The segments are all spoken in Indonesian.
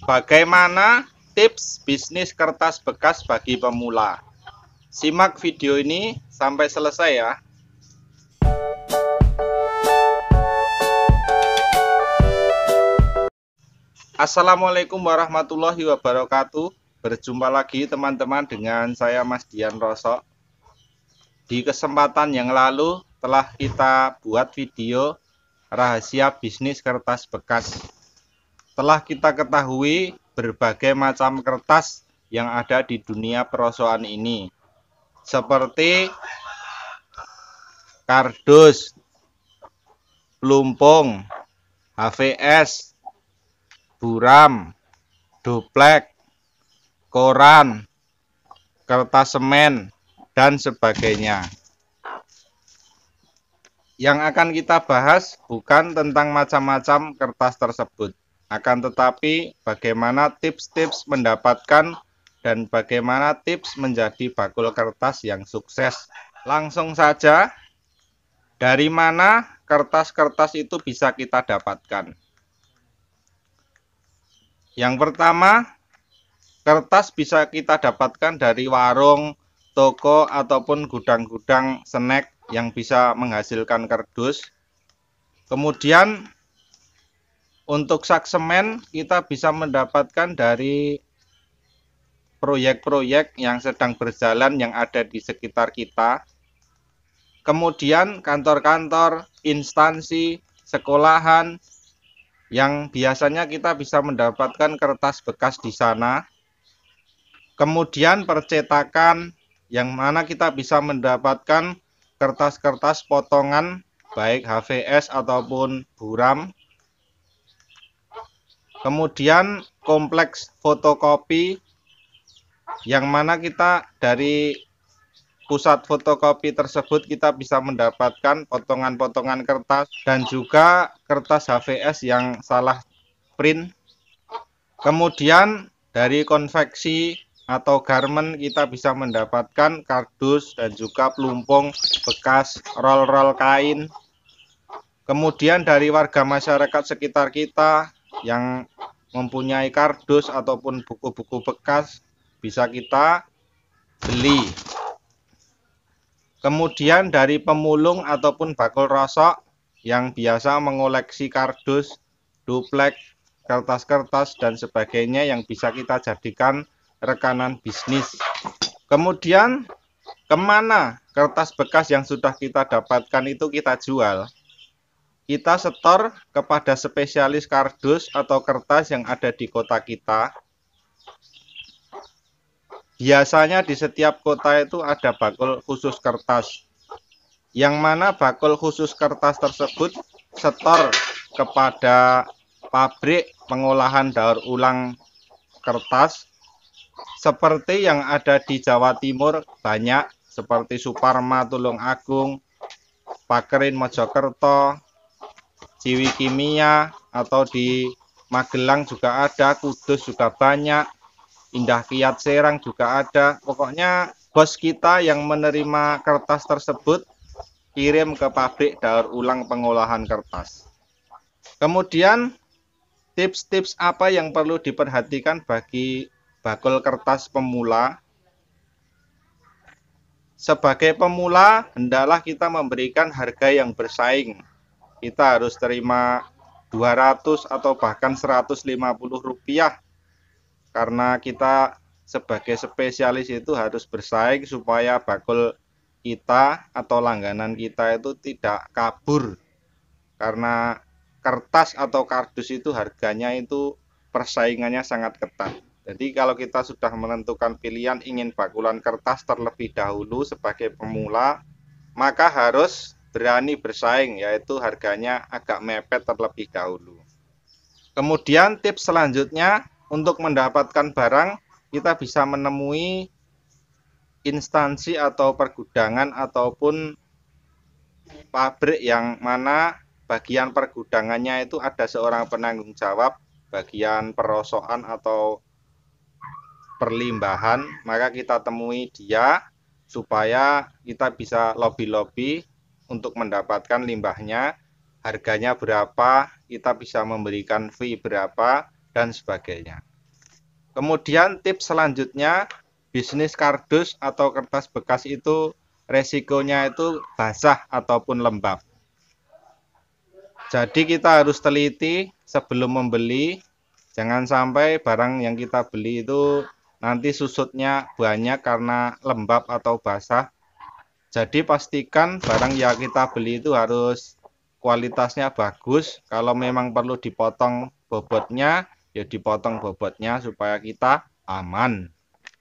Bagaimana tips bisnis kertas bekas bagi pemula? Simak video ini sampai selesai ya. Assalamualaikum warahmatullahi wabarakatuh. Berjumpa lagi teman-teman dengan saya Mas Dian Rosok. Di kesempatan yang lalu telah kita buat video rahasia bisnis kertas bekas telah kita ketahui berbagai macam kertas yang ada di dunia perosoan ini, seperti kardus, lumpung, HVS, buram, duplek, koran, kertas semen, dan sebagainya. Yang akan kita bahas bukan tentang macam-macam kertas tersebut, akan tetapi, bagaimana tips-tips mendapatkan dan bagaimana tips menjadi bakul kertas yang sukses? Langsung saja, dari mana kertas-kertas itu bisa kita dapatkan? Yang pertama, kertas bisa kita dapatkan dari warung, toko, ataupun gudang-gudang snack yang bisa menghasilkan kardus. Kemudian untuk saksemen kita bisa mendapatkan dari proyek-proyek yang sedang berjalan yang ada di sekitar kita. Kemudian kantor-kantor, instansi, sekolahan yang biasanya kita bisa mendapatkan kertas bekas di sana. Kemudian percetakan yang mana kita bisa mendapatkan kertas-kertas potongan baik HVS ataupun buram kemudian kompleks fotokopi yang mana kita dari pusat fotokopi tersebut kita bisa mendapatkan potongan-potongan kertas dan juga kertas HVS yang salah print kemudian dari konveksi atau garment kita bisa mendapatkan kardus dan juga pelumpung bekas roll-roll kain. Kemudian dari warga masyarakat sekitar kita yang mempunyai kardus ataupun buku-buku bekas bisa kita beli. Kemudian dari pemulung ataupun bakul rosok yang biasa mengoleksi kardus, duplek, kertas-kertas dan sebagainya yang bisa kita jadikan rekanan bisnis. Kemudian kemana kertas bekas yang sudah kita dapatkan itu kita jual? kita setor kepada spesialis kardus atau kertas yang ada di kota kita. Biasanya di setiap kota itu ada bakul khusus kertas, yang mana bakul khusus kertas tersebut setor kepada pabrik pengolahan daur ulang kertas seperti yang ada di Jawa Timur banyak seperti Suparma Tulung Agung, Pakerin Mojokerto, Jiwi Kimia atau di Magelang juga ada, Kudus juga banyak, Indah Kiat Serang juga ada. Pokoknya bos kita yang menerima kertas tersebut kirim ke pabrik daur ulang pengolahan kertas. Kemudian tips-tips apa yang perlu diperhatikan bagi bakul kertas pemula? Sebagai pemula, hendaklah kita memberikan harga yang bersaing kita harus terima 200 atau bahkan 150 rupiah karena kita sebagai spesialis itu harus bersaing supaya bakul kita atau langganan kita itu tidak kabur karena kertas atau kardus itu harganya itu persaingannya sangat ketat jadi kalau kita sudah menentukan pilihan ingin bakulan kertas terlebih dahulu sebagai pemula maka harus berani bersaing yaitu harganya agak mepet terlebih dahulu. Kemudian tips selanjutnya untuk mendapatkan barang kita bisa menemui instansi atau pergudangan ataupun pabrik yang mana bagian pergudangannya itu ada seorang penanggung jawab bagian perosokan atau perlimbahan maka kita temui dia supaya kita bisa lobby-lobby untuk mendapatkan limbahnya, harganya berapa, kita bisa memberikan fee berapa, dan sebagainya. Kemudian tips selanjutnya, bisnis kardus atau kertas bekas itu resikonya itu basah ataupun lembab. Jadi kita harus teliti sebelum membeli, jangan sampai barang yang kita beli itu nanti susutnya banyak karena lembab atau basah jadi pastikan barang yang kita beli itu harus kualitasnya bagus. Kalau memang perlu dipotong bobotnya, ya dipotong bobotnya supaya kita aman.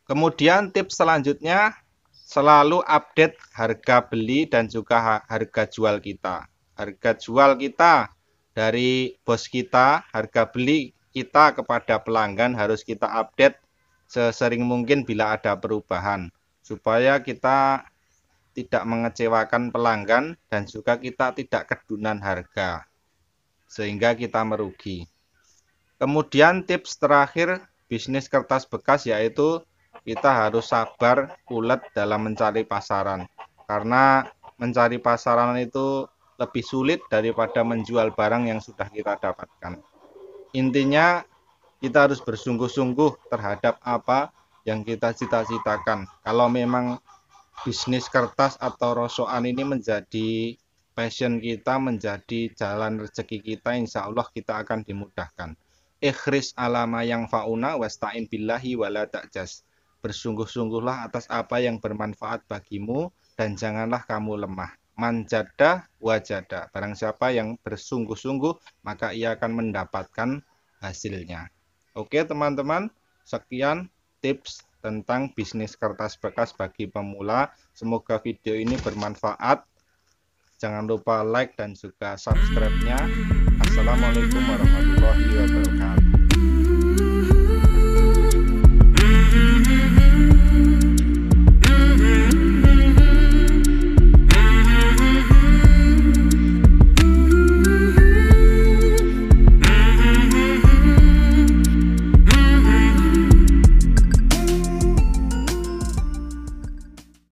Kemudian tips selanjutnya selalu update harga beli dan juga harga jual kita. Harga jual kita dari bos kita, harga beli kita kepada pelanggan harus kita update sesering mungkin bila ada perubahan supaya kita tidak mengecewakan pelanggan dan juga kita tidak kedunan harga sehingga kita merugi. Kemudian tips terakhir bisnis kertas bekas yaitu kita harus sabar ulet dalam mencari pasaran karena mencari pasaran itu lebih sulit daripada menjual barang yang sudah kita dapatkan. Intinya kita harus bersungguh-sungguh terhadap apa yang kita cita-citakan. Kalau memang bisnis kertas atau rosokan ini menjadi passion kita, menjadi jalan rezeki kita, insya Allah kita akan dimudahkan. Ikhris alama yang fauna wasta'in billahi wala ta'jas. Bersungguh-sungguhlah atas apa yang bermanfaat bagimu dan janganlah kamu lemah. Manjada wajada. Barang siapa yang bersungguh-sungguh maka ia akan mendapatkan hasilnya. Oke teman-teman, sekian tips tentang bisnis kertas bekas bagi pemula. Semoga video ini bermanfaat. Jangan lupa like dan juga subscribe-nya. Assalamualaikum warahmatullahi wabarakatuh.